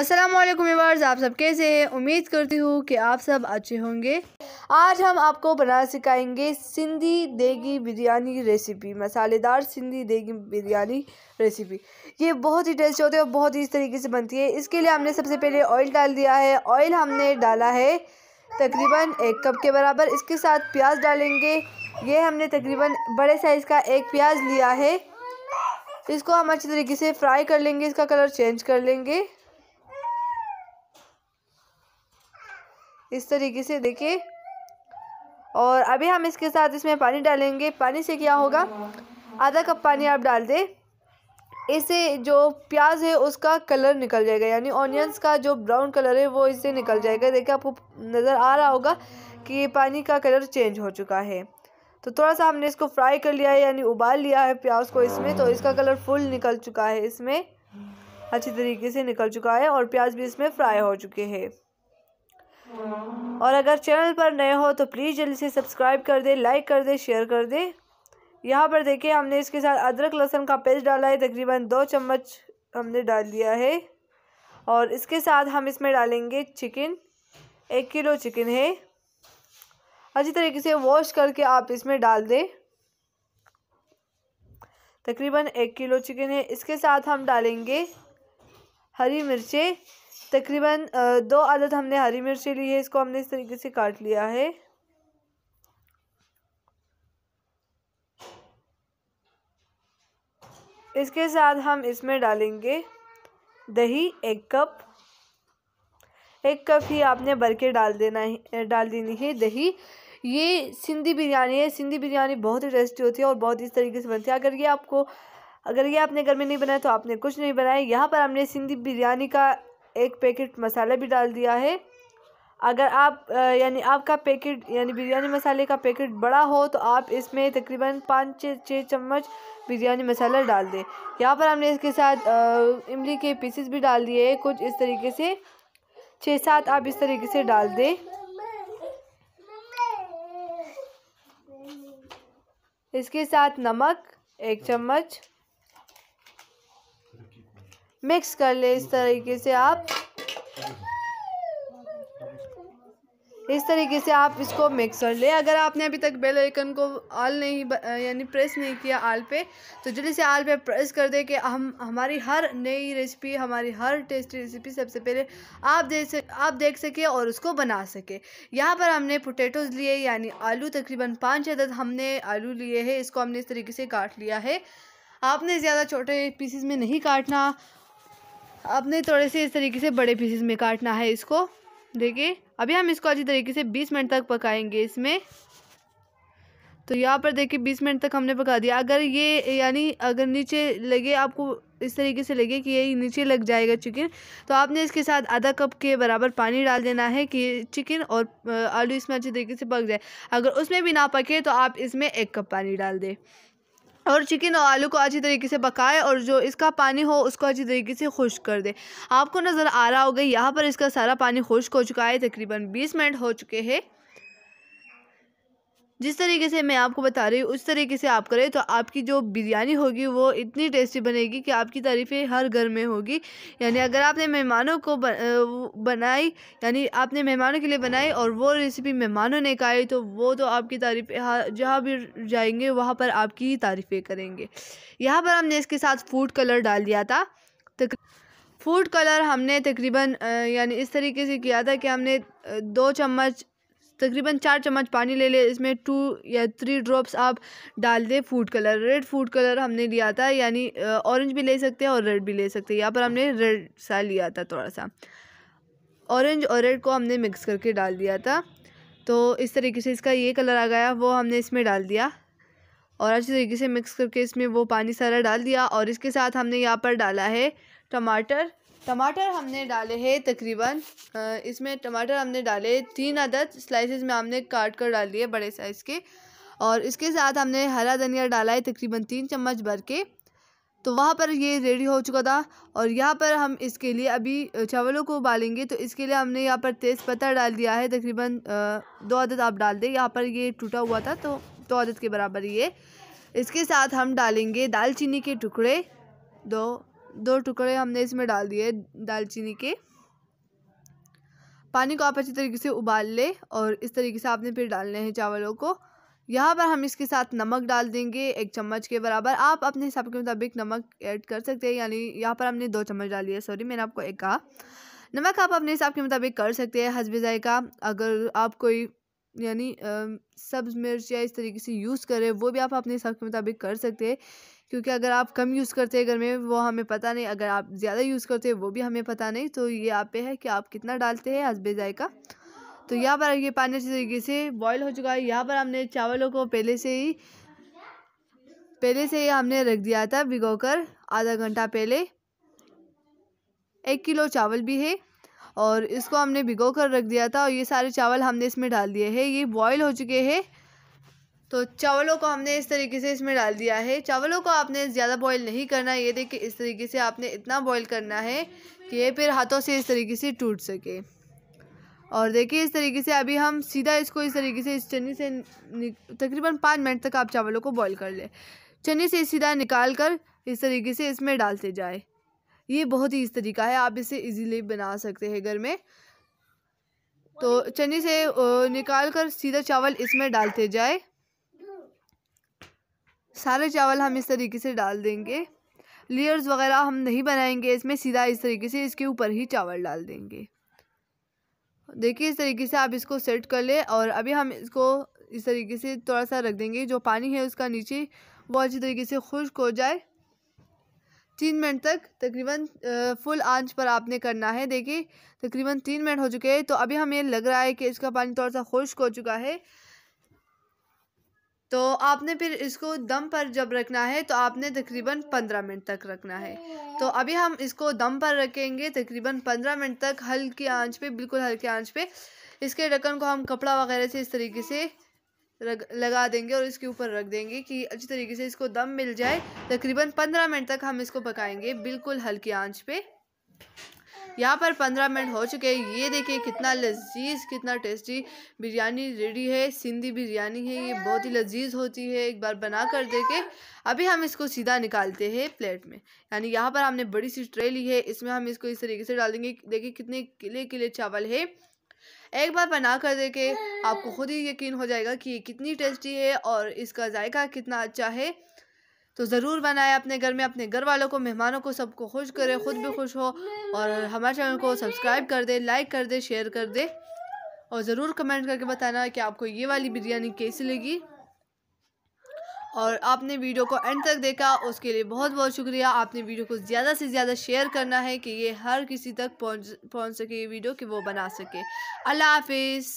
अस्सलाम वालेकुम व्यूअर्स आप सब कैसे हैं उम्मीद करती हूँ कि आप सब अच्छे होंगे आज हम आपको बनाना सिखाएंगे सिंधी देगी बिरयानी रेसिपी मसालेदार सिंधी देगी बिरयानी रेसिपी ये बहुत ही टेस्ट होती है और बहुत ही इस तरीके से बनती है इसके लिए हमने सबसे पहले ऑयल डाल दिया है ऑयल हमने डाला है तकरीबन एक कप के बराबर इसके साथ प्याज डालेंगे ये हमने तकरीबन बड़े साइज़ का एक प्याज लिया है इसको हम अच्छे तरीके से फ्राई कर लेंगे इसका कलर चेंज कर लेंगे इस तरीके से देखिए और अभी हम इसके साथ इसमें पानी डालेंगे पानी से क्या होगा आधा कप पानी आप डाल दें इससे जो प्याज है उसका कलर निकल जाएगा यानी ऑनियंस का जो ब्राउन कलर है वो इससे निकल जाएगा देखिए आपको नज़र आ रहा होगा कि पानी का कलर चेंज हो चुका है तो थोड़ा सा हमने इसको फ्राई कर लिया है यानी उबाल लिया है प्याज को इसमें तो इसका कलर फुल निकल चुका है इसमें अच्छी तरीके से निकल चुका है और प्याज भी इसमें फ्राई हो चुके हैं और अगर चैनल पर नए हो तो प्लीज़ जल्दी से सब्सक्राइब कर दे लाइक कर दे शेयर कर दे यहाँ पर देखिए हमने इसके साथ अदरक लहसुन का पेस्ट डाला है तकरीबन दो चम्मच हमने डाल दिया है और इसके साथ हम इसमें डालेंगे चिकन एक किलो चिकन है अच्छी तरीके से वॉश करके आप इसमें डाल दें तकरीबन एक किलो चिकन है इसके साथ हम डालेंगे हरी मिर्चें तकरीबन दो आदत हमने हरी मिर्ची ली है इसको हमने इस तरीके से काट लिया है इसके साथ हम इसमें डालेंगे दही एक कप एक कप ही आपने भर के डाल देना है डाल देनी है दही ये सिंधी बिरयानी है सिंधी बिरयानी बहुत ही टेस्टी होती है और बहुत इस तरीके से बनती है अगर ये आपको अगर ये आपने घर में नहीं बनाया तो आपने कुछ नहीं बनाया यहाँ पर हमने सिंधी बिरयानी का एक पैकेट मसाला भी डाल दिया है अगर आप यानी आपका पैकेट यानी बिरयानी मसाले का पैकेट बड़ा हो तो आप इसमें तकरीबन पाँच छः चम्मच बिरयानी मसाला डाल दें यहाँ पर हमने इसके साथ इमली के पीसेस भी डाल दिए कुछ इस तरीके से छः सात आप इस तरीके से डाल दें इसके साथ नमक एक चम्मच मिक्स कर ले इस तरीके से आप इस तरीके से आप इसको मिक्स कर ले अगर आपने अभी तक बेल आइकन को आल नहीं यानी प्रेस नहीं किया आल पे तो जल्दी से आल पे प्रेस कर दे कि हम हमारी हर नई रेसिपी हमारी हर टेस्टी रेसिपी सबसे पहले आप देख सक आप देख सके और उसको बना सके यहाँ पर हमने पोटैटोज़ लिए यानी आलू तकरीबन पाँच अदद हमने आलू लिए है इसको हमने इस तरीके से काट लिया है आपने ज़्यादा छोटे पीसीज में नहीं काटना आपने थोड़े से इस तरीके से बड़े पीसेस में काटना है इसको देखिए अभी हम इसको अच्छी तरीके से बीस मिनट तक पकाएंगे इसमें तो यहाँ पर देखिए बीस मिनट तक हमने पका दिया अगर ये यानी अगर नीचे लगे आपको इस तरीके से लगे कि ये नीचे लग जाएगा चिकन तो आपने इसके साथ आधा कप के बराबर पानी डाल देना है कि चिकन और आलू इसमें अच्छी तरीके से पक जाए अगर उसमें भी ना पके तो आप इसमें एक कप पानी डाल दें और चिकन और आलू को अच्छी तरीके से पकाए और जो इसका पानी हो उसको अच्छी तरीके से खुश्क कर दे आपको नज़र आ रहा होगा यहाँ पर इसका सारा पानी खुश्क हो चुका है तकरीबन 20 मिनट हो चुके हैं जिस तरीके से मैं आपको बता रही हूँ उस तरीके से आप करें तो आपकी जो बिरयानी होगी वो इतनी टेस्टी बनेगी कि आपकी तारीफ़ें हर घर में होगी यानी अगर आपने मेहमानों को बनाई यानी आपने मेहमानों के लिए बनाई और वो रेसिपी मेहमानों ने खाई तो वो तो आपकी तारीफ़ जहाँ भी जाएंगे वहाँ पर आपकी ही तारीफ़ें करेंगे यहाँ पर हमने इसके साथ फूड कलर डाल दिया था तक फूड कलर हमने तकरीबन यानी इस तरीके से किया था कि हमने दो चम्मच तकरीबन चार चम्मच पानी ले ले इसमें टू या थ्री ड्रॉप्स आप डाल दें food colour red food colour हमने लिया था यानी ऑरेंज भी ले सकते हैं और रेड भी ले सकते हैं यहाँ पर हमने रेड सा लिया था थोड़ा सा ऑरेंज और रेड को हमने मिक्स करके डाल दिया था तो इस तरीके से इसका ये कलर आ गया वो हमने इसमें डाल दिया और अच्छी तरीके से मिक्स करके इसमें वो पानी सारा डाल दिया और इसके साथ हमने यहाँ पर डाला है टमाटर टमाटर हमने डाले हैं तकरीबन इसमें टमाटर हमने डाले तीन अदद स्लाइसेस में हमने काट कर डाल दिए बड़े साइज़ के और इसके साथ हमने हरा धनिया डाला है तकरीबन तीन चम्मच भर के तो वहाँ पर ये रेडी हो चुका था और यहाँ पर हम इसके लिए अभी चावलों को उबालेंगे तो इसके लिए हमने यहाँ पर तेज़पत्ता डाल दिया है तकरीबन दो आदत आप डाल दें यहाँ पर ये टूटा हुआ था तो दो आदत के बराबर ये इसके साथ हम डालेंगे दालचीनी के टुकड़े दो दो टुकड़े हमने इसमें डाल दिए दालचीनी के पानी को आप अच्छी तरीके से उबाल ले और इस तरीके से आपने फिर डालने हैं चावलों को यहाँ पर हम इसके साथ नमक डाल देंगे एक चम्मच के बराबर आप अपने हिसाब के मुताबिक नमक ऐड कर सकते हैं यानी यहाँ पर हमने दो चम्मच डाली है सॉरी मैंने आपको एक कहा नमक आप अपने हिसाब के मुताबिक कर सकते हैं हसब जायका अगर आप कोई यानी सब्ज़ मिर्च या इस तरीके से यूज़ करें वो भी आप अपने हिसाब के मुताबिक कर सकते हैं क्योंकि अगर आप कम यूज़ करते हैं घर में वो हमें पता नहीं अगर आप ज़्यादा यूज़ करते हैं वो भी हमें पता नहीं तो ये आप पे है कि आप कितना डालते हैं हसबे जायका तो यहाँ पर ये पानी अच्छी तरीके से बॉयल हो चुका है यहाँ पर हमने चावलों को पहले से ही पहले से ही हमने रख दिया था भिगो कर आधा घंटा पहले एक किलो चावल भी है और इसको हमने भिगो कर रख दिया था और ये सारे चावल हमने इसमें डाल दिए हैं ये बॉयल हो चुके हैं तो चावलों को हमने इस तरीके से इसमें डाल दिया है चावलों को आपने ज़्यादा बॉईल नहीं करना ये देखिए इस तरीके से आपने इतना बॉईल करना है कि ये फिर हाथों से इस तरीके से टूट सके और देखिए इस तरीके से अभी हम सीधा इसको इस तरीके से इस चनी से तकरीबन पाँच मिनट तक आप चावलों को बॉयल कर ले चनी से सीधा निकाल कर इस तरीके से इसमें डालते जाए ये बहुत ही इस तरीका है आप इसे ईजीली बना सकते हैं घर में तो चनी से निकाल कर सीधा चावल इसमें डालते जाए सारे चावल हम इस तरीके से डाल देंगे लेयर्स वगैरह हम नहीं बनाएंगे इसमें सीधा इस तरीके से इसके ऊपर ही चावल डाल देंगे देखिए इस तरीके से आप इसको सेट कर ले और अभी हम इसको इस तरीके से थोड़ा सा रख देंगे जो पानी है उसका नीचे वो अच्छी तरीके से खुश्क हो जाए तीन मिनट तक तकरीबन फुल आंच पर आपने करना है देखिए तकरीबन तीन मिनट हो चुके हैं तो अभी हमें लग रहा है कि इसका पानी थोड़ा सा खुश्क हो चुका है तो आपने फिर इसको दम पर जब रखना है तो आपने तकरीबन पंद्रह मिनट तक रखना है तो अभी हम इसको दम पर रखेंगे तकरीबन पंद्रह मिनट तक हल्की आंच पे बिल्कुल हल्के आंच पे इसके ढक्कन को हम कपड़ा वगैरह से इस तरीके से रग, लगा देंगे और इसके ऊपर रख देंगे कि अच्छी तरीके से इसको दम मिल जाए तकरीबन पंद्रह मिनट तक हम इसको पकाएंगे बिल्कुल हल्की आंच पे यहाँ पर पंद्रह मिनट हो चुके हैं ये देखिए कितना लजीज कितना टेस्टी बिरयानी रेडी है सिंधी बिरयानी है ये बहुत ही लजीज होती है एक बार बना कर दे के अभी हम इसको सीधा निकालते हैं प्लेट में यानी यहाँ पर हमने बड़ी सी ट्रे ली है इसमें हम इसको इस तरीके से डाल देंगे देखिए कितने किले किले चावल है एक बार बना कर दे के आपको खुद ही यकीन हो जाएगा कि ये कितनी टेस्टी है और इसका जायका कितना अच्छा है तो ज़रूर बनाए अपने घर में अपने घर वालों को मेहमानों को सबको खुश करे ख़ुद भी खुश हो और हमारे चैनल को सब्सक्राइब कर दे लाइक कर दे शेयर कर दे और ज़रूर कमेंट करके बताना कि आपको ये वाली बिरयानी कैसी लगी और आपने वीडियो को एंड तक देखा उसके लिए बहुत बहुत शुक्रिया आपने वीडियो को ज़्यादा से ज़्यादा शेयर करना है कि ये हर किसी तक पहुंच पहुंच सके ये वीडियो कि वो बना सके अल्लाह हाफिज़